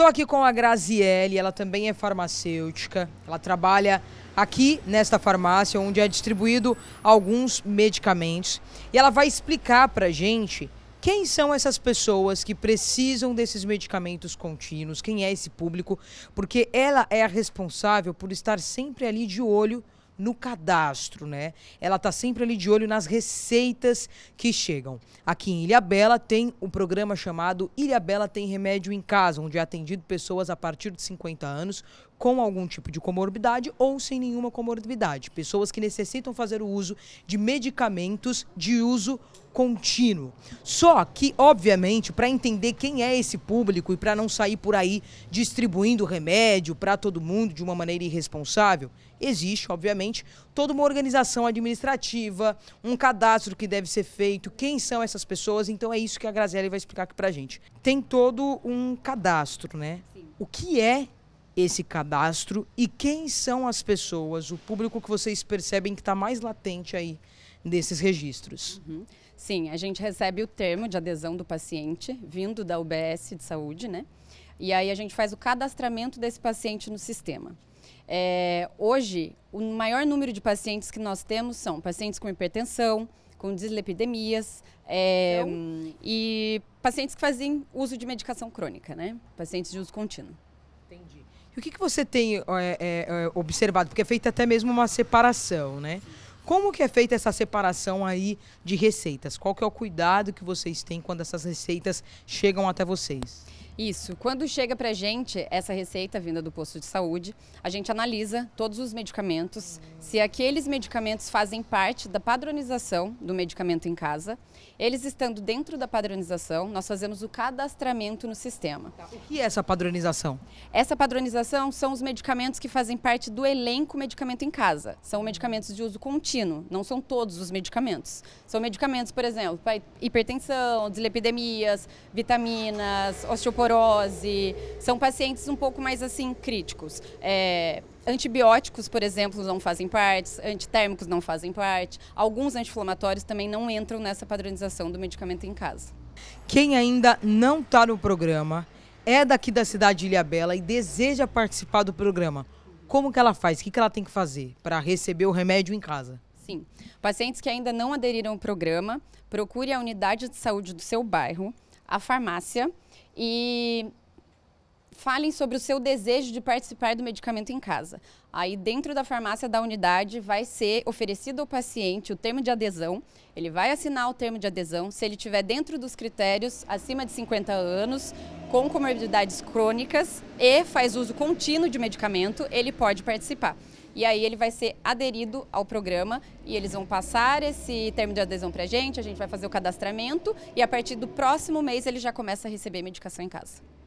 Estou aqui com a Graziele, ela também é farmacêutica. Ela trabalha aqui nesta farmácia, onde é distribuído alguns medicamentos. E ela vai explicar para a gente quem são essas pessoas que precisam desses medicamentos contínuos, quem é esse público, porque ela é a responsável por estar sempre ali de olho no cadastro, né? Ela está sempre ali de olho nas receitas que chegam. Aqui em Ilha Bela tem um programa chamado Ilha Bela tem remédio em casa, onde é atendido pessoas a partir de 50 anos com algum tipo de comorbidade ou sem nenhuma comorbidade, pessoas que necessitam fazer o uso de medicamentos de uso contínuo. Só que, obviamente, para entender quem é esse público e para não sair por aí distribuindo remédio para todo mundo de uma maneira irresponsável, existe, obviamente, toda uma organização administrativa, um cadastro que deve ser feito, quem são essas pessoas. Então é isso que a Graziele vai explicar aqui para a gente. Tem todo um cadastro, né? Sim. O que é esse cadastro e quem são as pessoas, o público que vocês percebem que está mais latente aí desses registros? Uhum. Sim, a gente recebe o termo de adesão do paciente, vindo da UBS de saúde, né? E aí a gente faz o cadastramento desse paciente no sistema. É, hoje, o maior número de pacientes que nós temos são pacientes com hipertensão, com dislipidemias é, então? e pacientes que fazem uso de medicação crônica, né? Pacientes de uso contínuo. Entendi. E o que, que você tem é, é, é observado? Porque é feita até mesmo uma separação, né? Sim como que é feita essa separação aí de receitas? Qual que é o cuidado que vocês têm quando essas receitas chegam até vocês? Isso. Quando chega para a gente essa receita vinda do posto de saúde, a gente analisa todos os medicamentos, se aqueles medicamentos fazem parte da padronização do medicamento em casa. Eles estando dentro da padronização, nós fazemos o cadastramento no sistema. Tá. O que é essa padronização? Essa padronização são os medicamentos que fazem parte do elenco medicamento em casa. São medicamentos de uso contínuo, não são todos os medicamentos. São medicamentos, por exemplo, para hipertensão, dislipidemias, vitaminas, osteoporose osteoporose, são pacientes um pouco mais assim críticos. É, antibióticos, por exemplo, não fazem parte, antitérmicos não fazem parte, alguns anti-inflamatórios também não entram nessa padronização do medicamento em casa. Quem ainda não está no programa é daqui da cidade de Ilhabela e deseja participar do programa, como que ela faz? O que, que ela tem que fazer para receber o remédio em casa? Sim, pacientes que ainda não aderiram ao programa, procure a unidade de saúde do seu bairro, a farmácia e falem sobre o seu desejo de participar do medicamento em casa. Aí, dentro da farmácia da unidade, vai ser oferecido ao paciente o termo de adesão. Ele vai assinar o termo de adesão. Se ele tiver dentro dos critérios, acima de 50 anos, com comorbidades crônicas e faz uso contínuo de medicamento, ele pode participar e aí ele vai ser aderido ao programa e eles vão passar esse termo de adesão para a gente, a gente vai fazer o cadastramento e a partir do próximo mês ele já começa a receber medicação em casa.